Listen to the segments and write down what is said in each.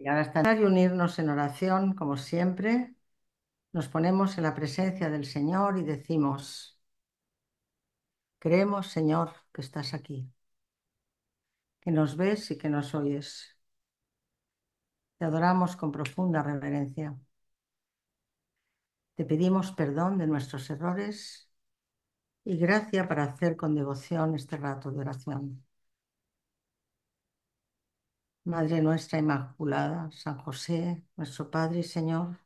Y estar y unirnos en oración, como siempre, nos ponemos en la presencia del Señor y decimos, creemos, Señor, que estás aquí, que nos ves y que nos oyes. Te adoramos con profunda reverencia. Te pedimos perdón de nuestros errores y gracia para hacer con devoción este rato de oración. Madre nuestra Inmaculada, San José, nuestro Padre y Señor,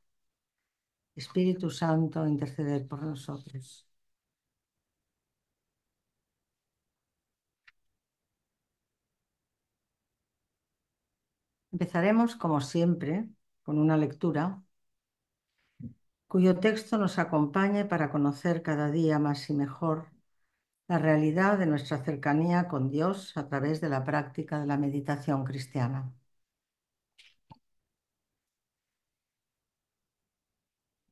Espíritu Santo, interceder por nosotros. Empezaremos, como siempre, con una lectura cuyo texto nos acompañe para conocer cada día más y mejor la realidad de nuestra cercanía con Dios a través de la práctica de la meditación cristiana.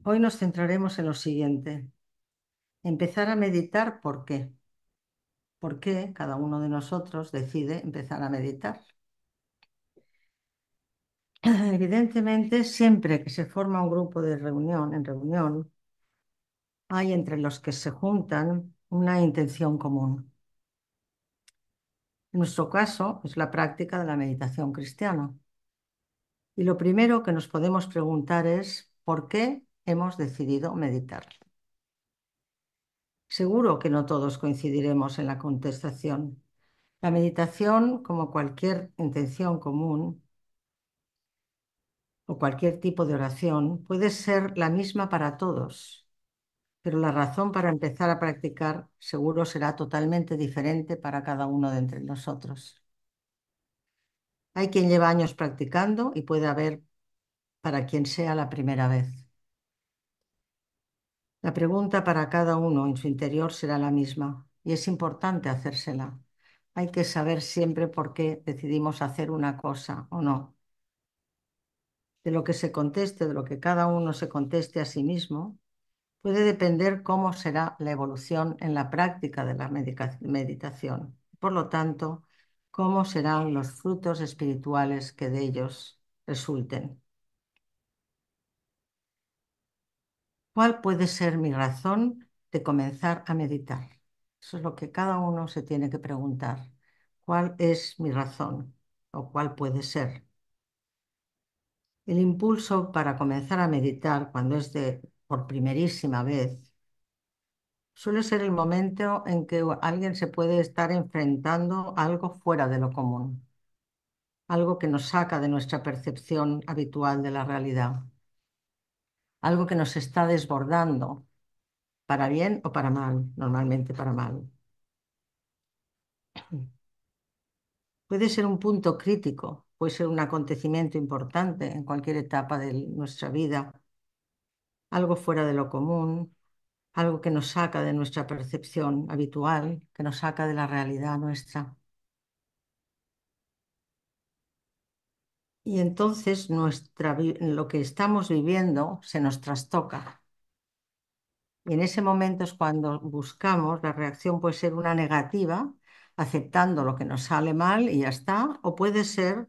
Hoy nos centraremos en lo siguiente. Empezar a meditar por qué. ¿Por qué cada uno de nosotros decide empezar a meditar? Evidentemente, siempre que se forma un grupo de reunión en reunión, hay entre los que se juntan una intención común. En nuestro caso es la práctica de la meditación cristiana. Y lo primero que nos podemos preguntar es ¿por qué hemos decidido meditar? Seguro que no todos coincidiremos en la contestación. La meditación, como cualquier intención común o cualquier tipo de oración, puede ser la misma para todos, pero la razón para empezar a practicar seguro será totalmente diferente para cada uno de entre nosotros. Hay quien lleva años practicando y puede haber para quien sea la primera vez. La pregunta para cada uno en su interior será la misma y es importante hacérsela. Hay que saber siempre por qué decidimos hacer una cosa o no. De lo que se conteste, de lo que cada uno se conteste a sí mismo, puede depender cómo será la evolución en la práctica de la meditación, por lo tanto, cómo serán los frutos espirituales que de ellos resulten. ¿Cuál puede ser mi razón de comenzar a meditar? Eso es lo que cada uno se tiene que preguntar. ¿Cuál es mi razón o cuál puede ser? El impulso para comenzar a meditar cuando es de por primerísima vez, suele ser el momento en que alguien se puede estar enfrentando algo fuera de lo común, algo que nos saca de nuestra percepción habitual de la realidad, algo que nos está desbordando, para bien o para mal, normalmente para mal. Puede ser un punto crítico, puede ser un acontecimiento importante en cualquier etapa de nuestra vida algo fuera de lo común, algo que nos saca de nuestra percepción habitual, que nos saca de la realidad nuestra. Y entonces nuestra, lo que estamos viviendo se nos trastoca. Y en ese momento es cuando buscamos, la reacción puede ser una negativa, aceptando lo que nos sale mal y ya está, o puede ser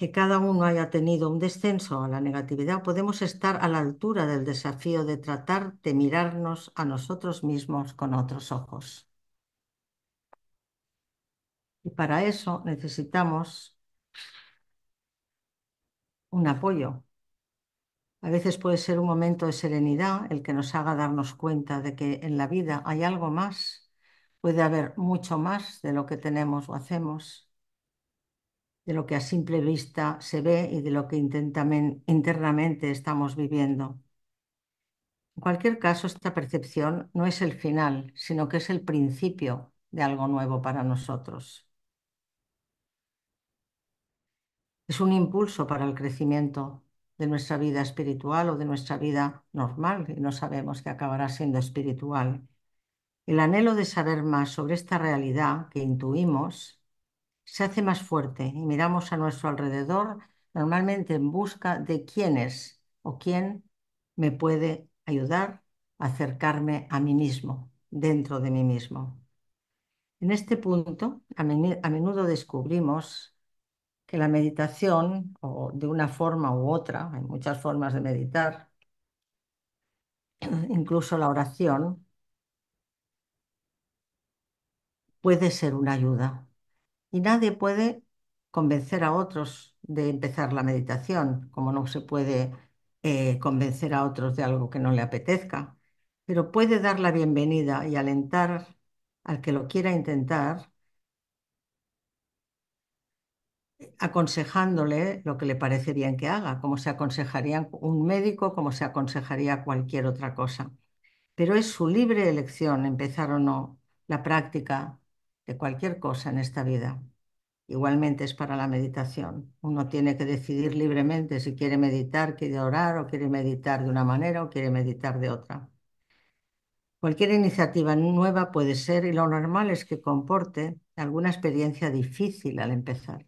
que cada uno haya tenido un descenso a la negatividad, podemos estar a la altura del desafío de tratar de mirarnos a nosotros mismos con otros ojos. Y para eso necesitamos un apoyo. A veces puede ser un momento de serenidad el que nos haga darnos cuenta de que en la vida hay algo más, puede haber mucho más de lo que tenemos o hacemos de lo que a simple vista se ve y de lo que internamente estamos viviendo. En cualquier caso, esta percepción no es el final, sino que es el principio de algo nuevo para nosotros. Es un impulso para el crecimiento de nuestra vida espiritual o de nuestra vida normal, y no sabemos que acabará siendo espiritual. El anhelo de saber más sobre esta realidad que intuimos se hace más fuerte y miramos a nuestro alrededor normalmente en busca de quién es o quién me puede ayudar a acercarme a mí mismo, dentro de mí mismo. En este punto, a, menudo descubrimos que la meditación, o de una forma u otra, hay muchas formas de meditar, incluso la oración, puede ser una ayuda y nadie puede convencer a otros de empezar la meditación, como no se puede eh, convencer a otros de algo que no le apetezca, pero puede dar la bienvenida y alentar al que lo quiera intentar, aconsejándole lo que le parece bien que haga, como se aconsejaría un médico, como se aconsejaría cualquier otra cosa. Pero es su libre elección empezar o no la práctica cualquier cosa en esta vida. Igualmente es para la meditación. Uno tiene que decidir libremente si quiere meditar, quiere orar o quiere meditar de una manera o quiere meditar de otra. Cualquier iniciativa nueva puede ser y lo normal es que comporte alguna experiencia difícil al empezar.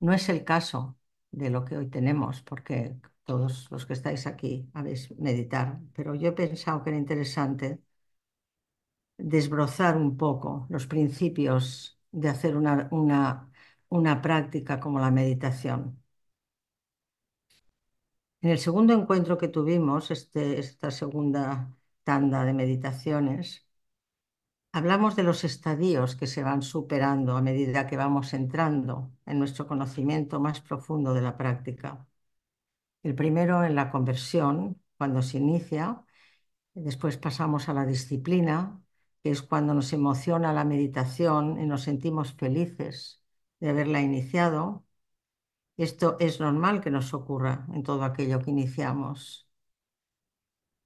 No es el caso de lo que hoy tenemos, porque todos los que estáis aquí habéis meditar, pero yo he pensado que era interesante desbrozar un poco los principios de hacer una, práctica como la meditación. En el segundo encuentro que tuvimos, este, esta segunda tanda de meditaciones, hablamos de los estadios que se van superando a medida que vamos entrando en nuestro conocimiento más profundo de la práctica. El primero en la conversión, cuando se inicia, después pasamos a la disciplina, que es cuando nos emociona la meditación y nos sentimos felices de haberla iniciado, esto es normal que nos ocurra en todo aquello que iniciamos.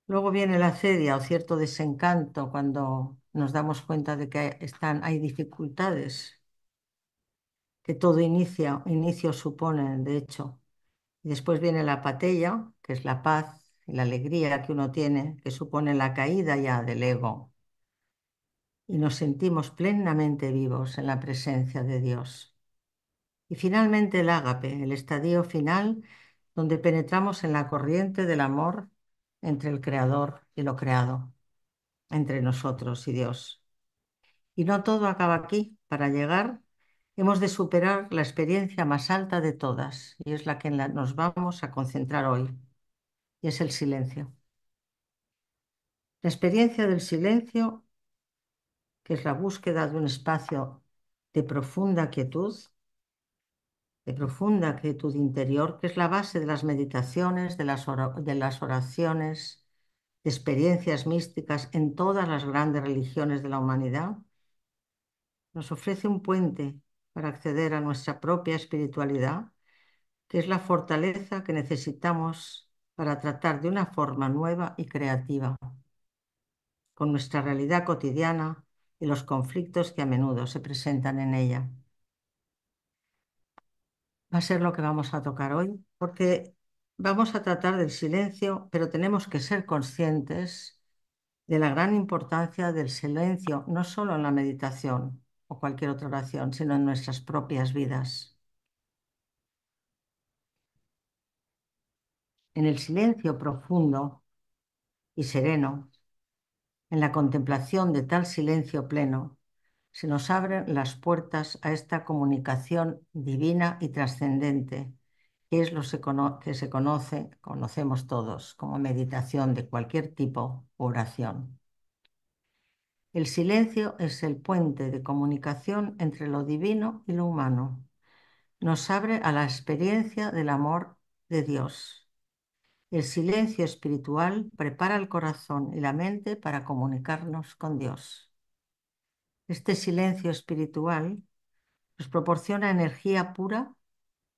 Luego viene la cedia o cierto desencanto cuando nos damos cuenta de que están, hay dificultades, que todo inicio supone, de hecho. Y después viene la patella, que es la paz y la alegría que uno tiene, que supone la caída ya del ego, y nos sentimos plenamente vivos en la presencia de Dios. Y finalmente el ágape, el estadio final donde penetramos en la corriente del amor entre el creador y lo creado, entre nosotros y Dios. Y no todo acaba aquí. Para llegar hemos de superar la experiencia más alta de todas y es la que nos vamos a concentrar hoy, y es el silencio. La experiencia del silencio que es la búsqueda de un espacio de profunda quietud, de profunda quietud interior, que es la base de las meditaciones, de las, de las oraciones, de experiencias místicas en todas las grandes religiones de la humanidad, nos ofrece un puente para acceder a nuestra propia espiritualidad, que es la fortaleza que necesitamos para tratar de una forma nueva y creativa con nuestra realidad cotidiana y los conflictos que a menudo se presentan en ella. Va a ser lo que vamos a tocar hoy, porque vamos a tratar del silencio, pero tenemos que ser conscientes de la gran importancia del silencio, no solo en la meditación o cualquier otra oración, sino en nuestras propias vidas. En el silencio profundo y sereno en la contemplación de tal silencio pleno, se nos abren las puertas a esta comunicación divina y trascendente, que es lo que se conoce, conocemos todos, como meditación de cualquier tipo o oración. El silencio es el puente de comunicación entre lo divino y lo humano. Nos abre a la experiencia del amor de Dios, el silencio espiritual prepara el corazón y la mente para comunicarnos con Dios. Este silencio espiritual nos proporciona energía pura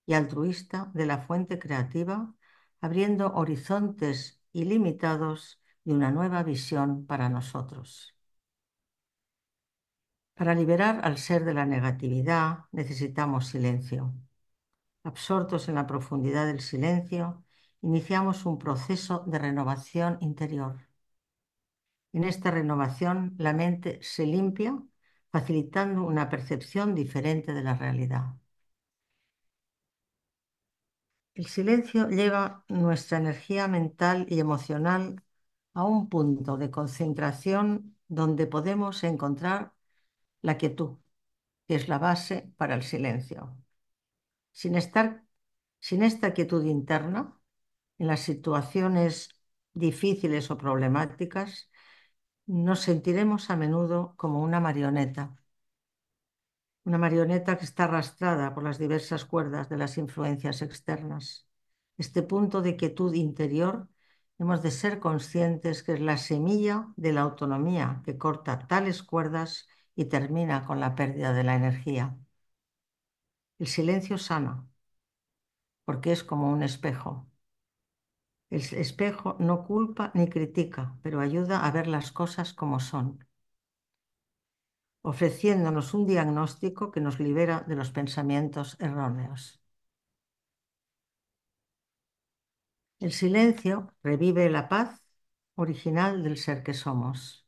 y altruista de la fuente creativa, abriendo horizontes ilimitados y una nueva visión para nosotros. Para liberar al ser de la negatividad necesitamos silencio. Absortos en la profundidad del silencio, iniciamos un proceso de renovación interior. En esta renovación, la mente se limpia, facilitando una percepción diferente de la realidad. El silencio lleva nuestra energía mental y emocional a un punto de concentración donde podemos encontrar la quietud, que es la base para el silencio. Sin, estar, sin esta quietud interna, en las situaciones difíciles o problemáticas, nos sentiremos a menudo como una marioneta, una marioneta que está arrastrada por las diversas cuerdas de las influencias externas. Este punto de quietud interior hemos de ser conscientes que es la semilla de la autonomía que corta tales cuerdas y termina con la pérdida de la energía. El silencio sana, porque es como un espejo, el espejo no culpa ni critica, pero ayuda a ver las cosas como son, ofreciéndonos un diagnóstico que nos libera de los pensamientos erróneos. El silencio revive la paz original del ser que somos,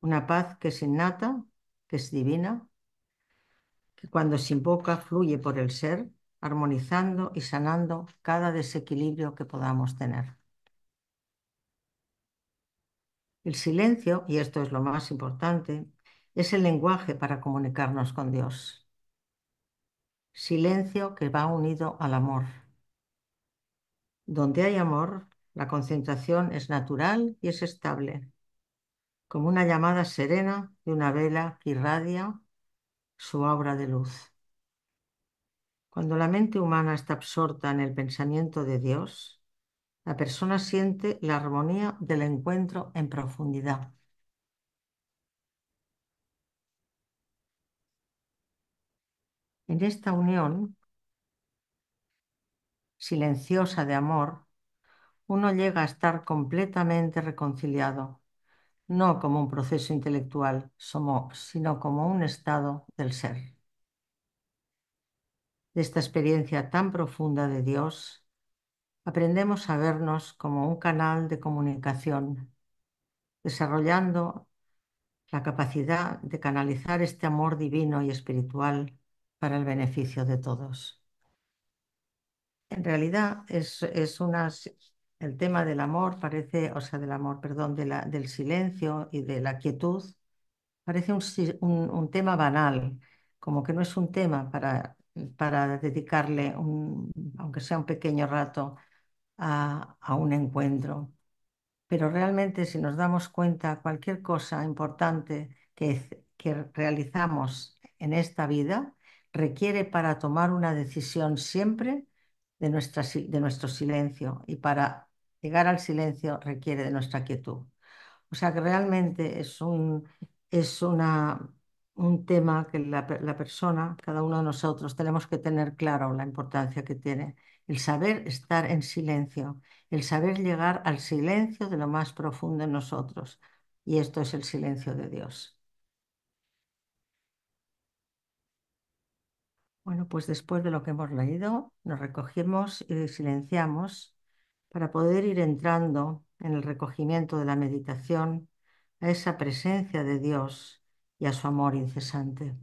una paz que es innata, que es divina, que cuando se invoca fluye por el ser armonizando y sanando cada desequilibrio que podamos tener. El silencio, y esto es lo más importante, es el lenguaje para comunicarnos con Dios. Silencio que va unido al amor. Donde hay amor, la concentración es natural y es estable, como una llamada serena de una vela que irradia su obra de luz. Cuando la mente humana está absorta en el pensamiento de Dios, la persona siente la armonía del encuentro en profundidad. En esta unión silenciosa de amor, uno llega a estar completamente reconciliado, no como un proceso intelectual, sino como un estado del ser de esta experiencia tan profunda de Dios, aprendemos a vernos como un canal de comunicación, desarrollando la capacidad de canalizar este amor divino y espiritual para el beneficio de todos. En realidad es, el tema del amor parece, o sea, del amor, perdón, de la, del silencio y de la quietud, parece un tema banal, como que no es un tema para para dedicarle, un, aunque sea un pequeño rato, a, a un encuentro. Pero realmente si nos damos cuenta, cualquier cosa importante que, que realizamos en esta vida requiere para tomar una decisión siempre de, nuestra, de nuestro silencio y para llegar al silencio requiere de nuestra quietud. O sea que realmente es, un, es una un tema que la, persona, cada uno de nosotros, tenemos que tener claro la importancia que tiene. El saber estar en silencio, el saber llegar al silencio de lo más profundo en nosotros. Y esto es el silencio de Dios. Bueno, pues después de lo que hemos leído, nos recogemos y silenciamos para poder ir entrando en el recogimiento de la meditación a esa presencia de Dios y a su amor incesante.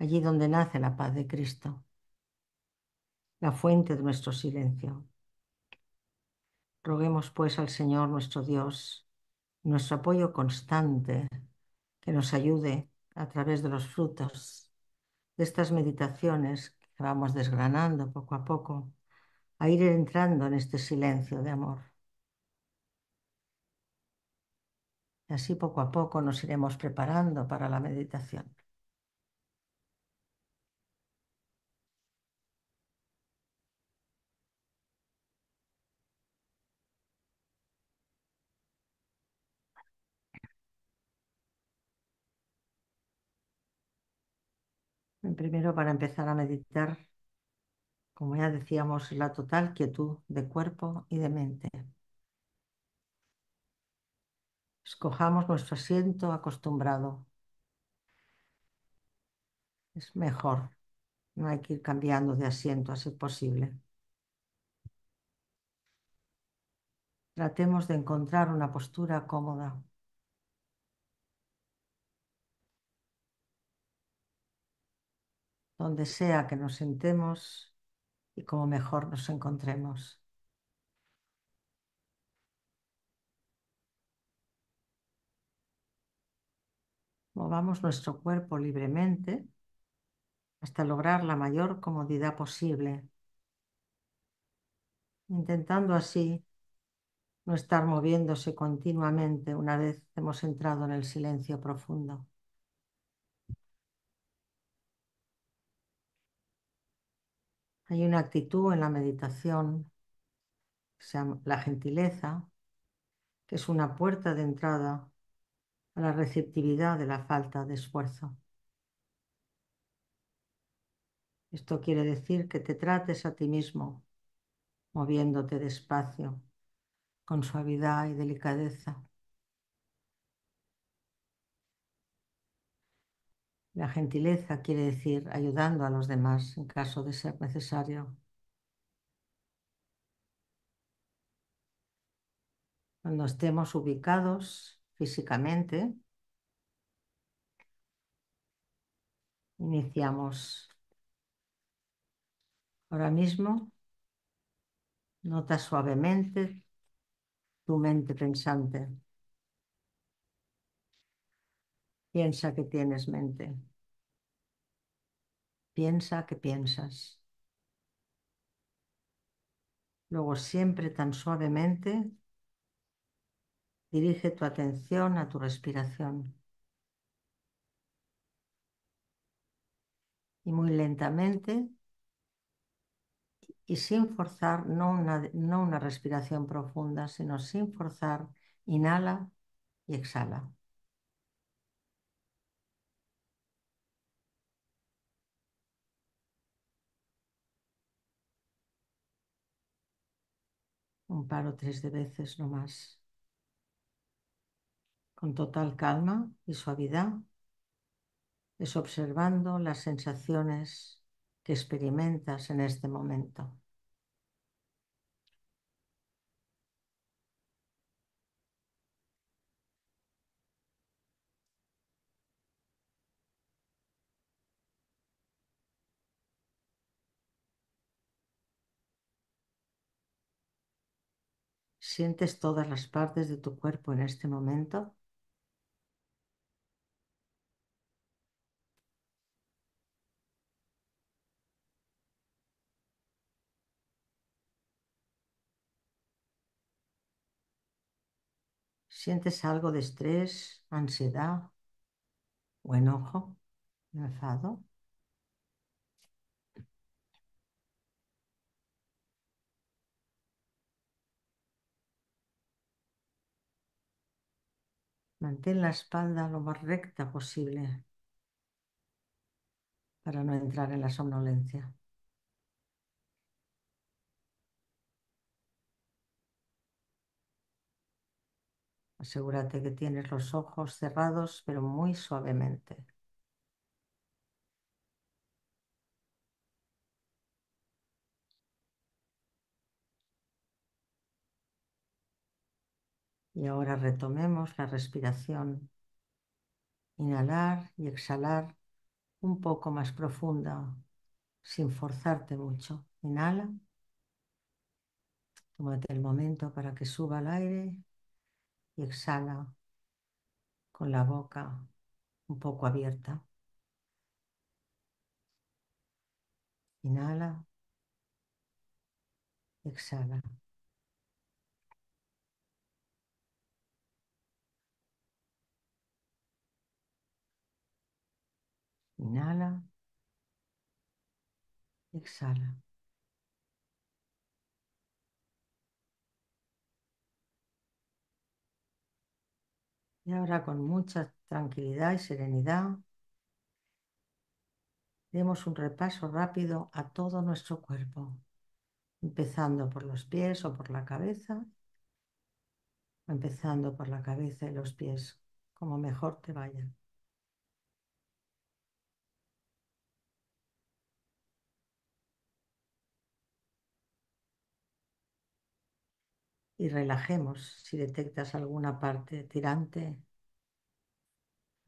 Allí donde nace la paz de Cristo, la fuente de nuestro silencio. Roguemos pues al Señor nuestro Dios, nuestro apoyo constante, que nos ayude a través de los frutos de estas meditaciones que vamos desgranando poco a poco, a ir entrando en este silencio de amor. Y así poco a poco nos iremos preparando para la meditación. Primero, para empezar a meditar, como ya decíamos, la total quietud de cuerpo y de mente escojamos nuestro asiento acostumbrado. Es mejor, no hay que ir cambiando de asiento a ser posible. Tratemos de encontrar una postura cómoda. Donde sea que nos sentemos y como mejor nos encontremos. Movamos nuestro cuerpo libremente hasta lograr la mayor comodidad posible, intentando así no estar moviéndose continuamente una vez hemos entrado en el silencio profundo. Hay una actitud en la meditación, la gentileza, que es una puerta de entrada la receptividad de la falta de esfuerzo. Esto quiere decir que te trates a ti mismo, moviéndote despacio, con suavidad y delicadeza. La gentileza quiere decir ayudando a los demás en caso de ser necesario. Cuando estemos ubicados físicamente. Iniciamos ahora mismo. Nota suavemente tu mente pensante. Piensa que tienes mente. Piensa que piensas. Luego siempre tan suavemente Dirige tu atención a tu respiración. Y muy lentamente y sin forzar, no una, respiración profunda, sino sin forzar, inhala y exhala. Un par o tres de veces no más con total calma y suavidad, es observando las sensaciones que experimentas en este momento. Sientes todas las partes de tu cuerpo en este momento. ¿Sientes algo de estrés, ansiedad o enojo, enfado? Mantén la espalda lo más recta posible para no entrar en la somnolencia. Asegúrate que tienes los ojos cerrados, pero muy suavemente. Y ahora retomemos la respiración. Inhalar y exhalar un poco más profunda, sin forzarte mucho. Inhala. Tómate el momento para que suba al aire y exhala con la boca un poco abierta. Inhala. Exhala. Inhala. Exhala. Y ahora con mucha tranquilidad y serenidad, demos un repaso rápido a todo nuestro cuerpo, empezando por los pies o por la cabeza, empezando por la cabeza y los pies, como mejor te vayan. y relajemos si detectas alguna parte tirante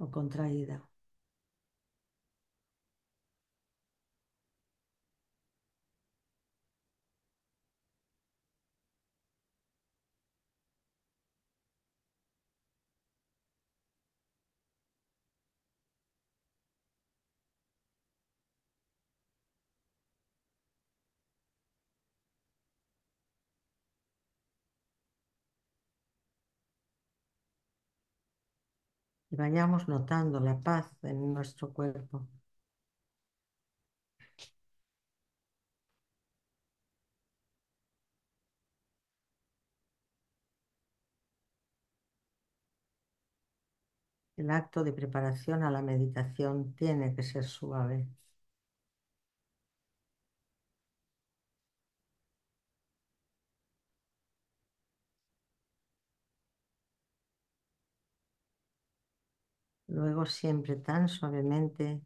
o contraída. vayamos notando la paz en nuestro cuerpo. El acto de preparación a la meditación tiene que ser suave. Luego, siempre tan suavemente,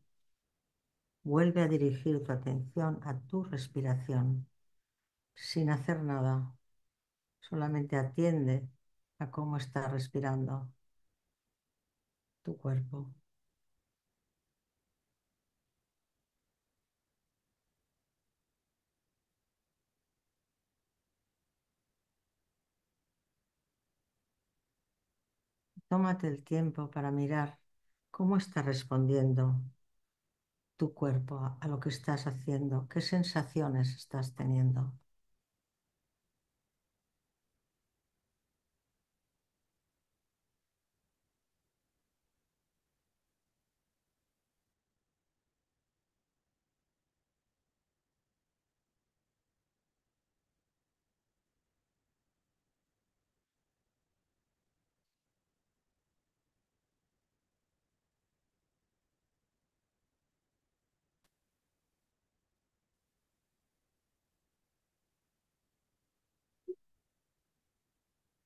vuelve a dirigir tu atención a tu respiración, sin hacer nada. Solamente atiende a cómo está respirando tu cuerpo. Tómate el tiempo para mirar ¿Cómo está respondiendo tu cuerpo a lo que estás haciendo? ¿Qué sensaciones estás teniendo?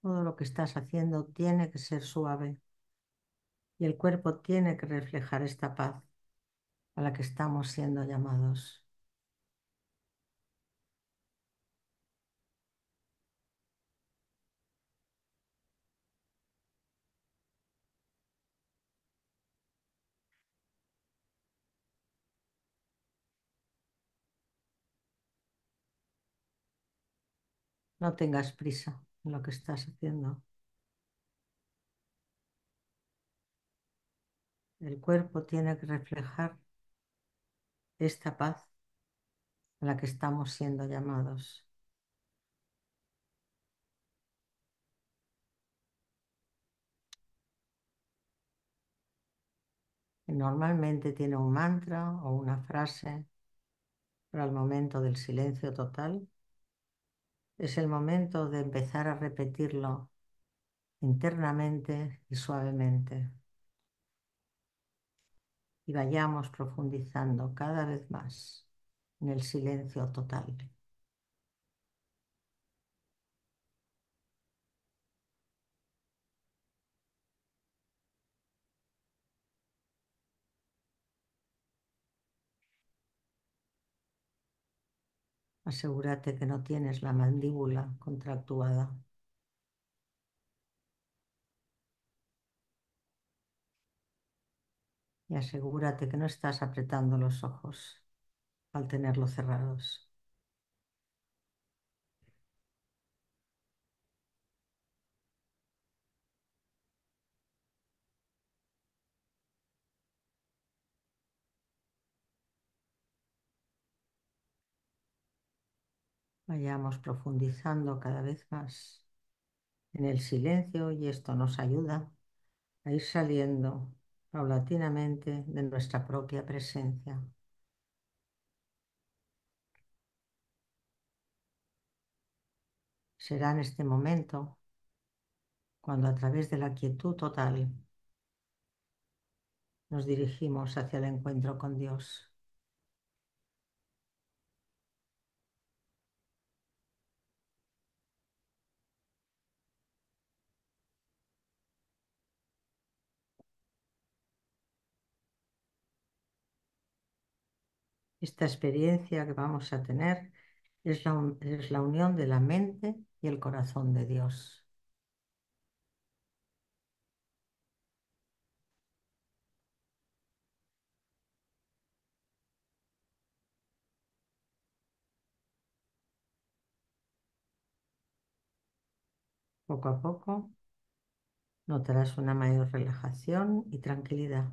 Todo lo que estás haciendo tiene que ser suave y el cuerpo tiene que reflejar esta paz a la que estamos siendo llamados. No tengas prisa lo que estás haciendo. El cuerpo tiene que reflejar esta paz a la que estamos siendo llamados. Normalmente tiene un mantra o una frase, para el momento del silencio total es el momento de empezar a repetirlo internamente y suavemente. Y vayamos profundizando cada vez más en el silencio total. Asegúrate que no tienes la mandíbula contractuada. Y asegúrate que no estás apretando los ojos al tenerlos cerrados. Vayamos profundizando cada vez más en el silencio y esto nos ayuda a ir saliendo paulatinamente de nuestra propia presencia. Será en este momento cuando a través de la quietud total nos dirigimos hacia el encuentro con Dios. Esta experiencia que vamos a tener es la, unión de la mente y el corazón de Dios. Poco a poco notarás una mayor relajación y tranquilidad.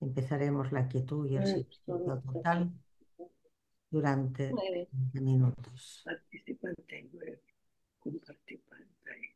Empezaremos la quietud y el silencio total durante 9. 20 minutos. Participante 9. participante pantalla.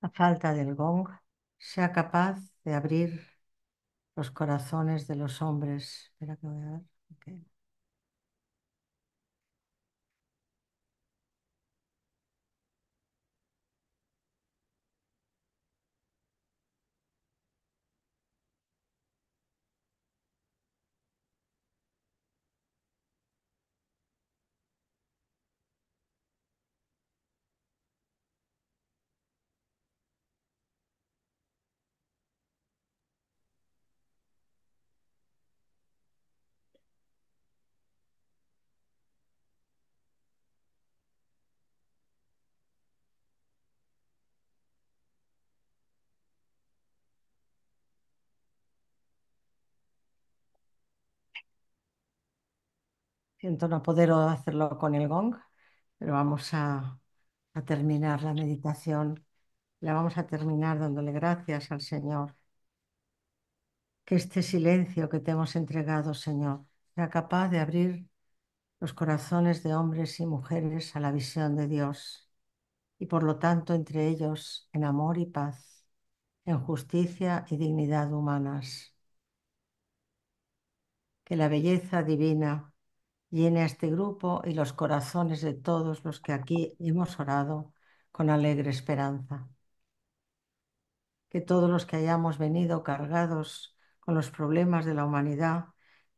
a falta del gong, sea capaz de abrir los corazones de los hombres. Espera que Siento no poder hacerlo con el gong, pero vamos a, a terminar la meditación. La vamos a terminar dándole gracias al Señor. Que este silencio que te hemos entregado, Señor, sea capaz de abrir los corazones de hombres y mujeres a la visión de Dios y por lo tanto entre ellos en amor y paz, en justicia y dignidad humanas. Que la belleza divina llene a este grupo y los corazones de todos los que aquí hemos orado con alegre esperanza. Que todos los que hayamos venido cargados con los problemas de la humanidad,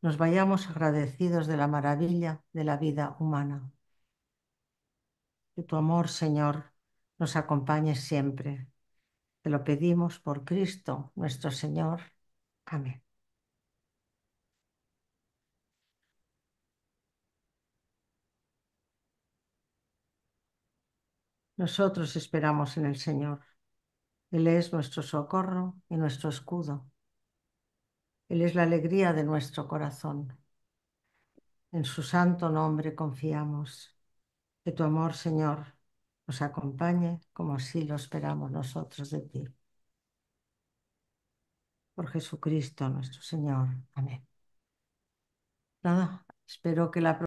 nos vayamos agradecidos de la maravilla de la vida humana. Que tu amor, Señor, nos acompañe siempre. Te lo pedimos por Cristo nuestro Señor. Amén. Nosotros esperamos en el Señor. Él es nuestro socorro y nuestro escudo. Él es la alegría de nuestro corazón. En su santo nombre confiamos. Que tu amor, Señor, nos acompañe como así lo esperamos nosotros de ti. Por Jesucristo nuestro Señor. Amén. Nada, espero que la